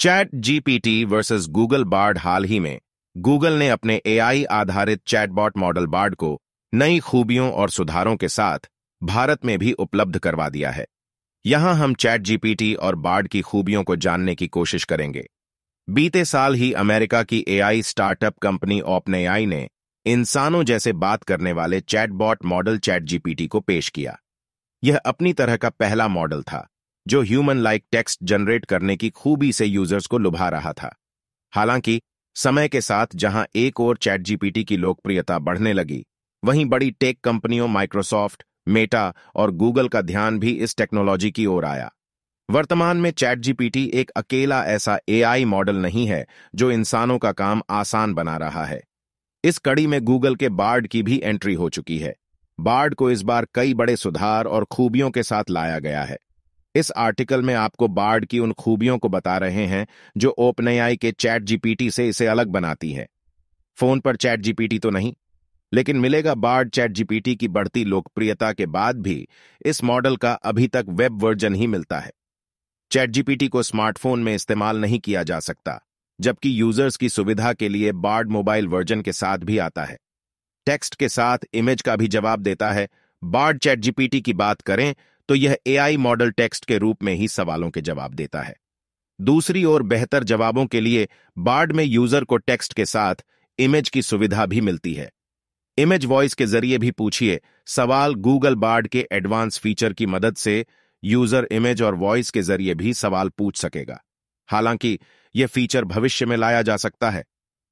chat GPT versus Google Bard हाल ही में गूगल ने अपने एआई आधारित चैटबॉट मॉडल बार्ड को नई खूबियों और सुधारों के साथ भारत में भी उपलब्ध करवा दिया है यहां हम चैट जीपीटी और बार्ड की खूबियों को जानने की कोशिश करेंगे बीते साल ही अमेरिका की एआई स्टार्टअप कंपनी ओपनएआई ने इंसानों जैसे बात करने वाले चैटबॉट मॉडल चैट जीपीटी को पेश किया यह अपनी तरह का पहला मॉडल था जो ह्यूमन लाइक टेक्स्ट जनरेट करने की खूबी से यूजर्स को लुभा रहा था हालांकि समय के साथ जहां एक और चैट जीपीटी की लोकप्रियता बढ़ने लगी वहीं बड़ी टेक कंपनियों माइक्रोसॉफ्ट मेटा और गूगल का ध्यान भी इस टेक्नोलॉजी की ओर आया वर्तमान में चैट जीपीटी एक अकेला ऐसा एआई मॉडल नहीं है जो इंसानों का काम आसान बना रहा है इस कड़ी में गूगल के बार्ड की भी एंट्री हो चुकी है बार्ड को इस बार कई बड़े सुधार और खूबियों के साथ लाया गया है इस आर्टिकल में आपको बार्ड की उन खूबियों को बता रहे हैं जो ओपनआई के चैट जीपीटी से इसे अलग बनाती है फोन पर चैट जीपीटी तो नहीं लेकिन मिलेगा बार्ड चैट जीपीटी की बढ़ती लोकप्रियता के बाद भी इस मॉडल का अभी तक वेब वर्जन ही मिलता है चैट जीपीटी को स्मार्टफोन में इस्तेमाल नहीं किया जा सकता जबकि यूजर्स की सुविधा के लिए बार्ड मोबाइल वर्जन के साथ भी आता है टेक्स्ट के साथ इमेज का भी जवाब देता है बार्ड चैट जीपीटी की बात करें तो यह एआई मॉडल टेक्स्ट के रूप में ही सवालों के जवाब देता है दूसरी ओर बेहतर जवाबों के लिए बार्ड में यूजर को टेक्स्ट के साथ इमेज की सुविधा भी मिलती है इमेज वॉइस के जरिए भी पूछिए सवाल गूगल बार्ड के एडवांस फीचर की मदद से यूजर इमेज और वॉइस के जरिए भी सवाल पूछ सकेगा हालांकि यह फीचर भविष्य में लाया जा सकता है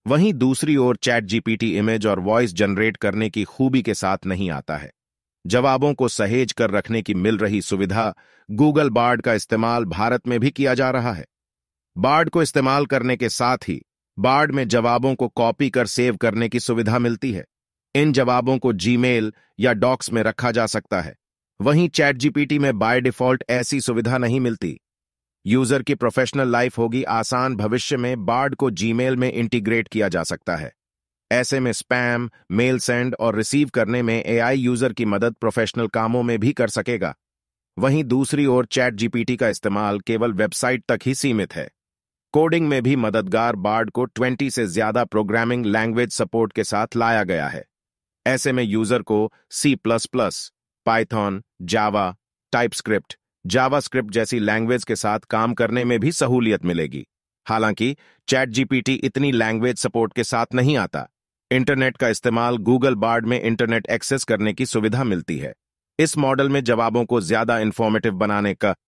वहीं दूसरी ओर चैट जीपीटी इमेज और वॉइस जनरेट करने की खूबी के साथ नहीं आता है जवाबों को सहेज कर रखने की मिल रही सुविधा गूगल बार्ड का इस्तेमाल भारत में भी किया जा रहा है बार्ड को इस्तेमाल करने के साथ ही बार्ड में जवाबों को कॉपी कर सेव करने की सुविधा मिलती है इन जवाबों को जीमेल या डॉक्स में रखा जा सकता है वहीं चैट जीपीटी में बाय डिफॉल्ट ऐसी सुविधा नहीं मिलती यूजर की प्रोफेशनल लाइफ होगी आसान भविष्य में बार्ड को जीमेल में इंटीग्रेट किया जा सकता है ऐसे में स्पैम मेल सेंड और रिसीव करने में एआई यूजर की मदद प्रोफेशनल कामों में भी कर सकेगा वहीं दूसरी ओर चैट जीपीटी का इस्तेमाल केवल वेबसाइट तक ही सीमित है कोडिंग में भी मददगार बार्ड को 20 से ज्यादा प्रोग्रामिंग लैंग्वेज सपोर्ट के साथ लाया गया है ऐसे में यूजर को C plus plus Python Java TypeScript JavaScript जैसी लैंग्वेज के साथ काम करने में भी सहूलियत मिलेगी हालांकि चैट जीपीटी इतनी लैंग्वेज सपोर्ट के साथ नहीं आता इंटरनेट का इस्तेमाल गूगल बार्ड में इंटरनेट एक्सेस करने की सुविधा मिलती है इस मॉडल में जवाबों को ज्यादा इन्फॉर्मेटिव बनाने का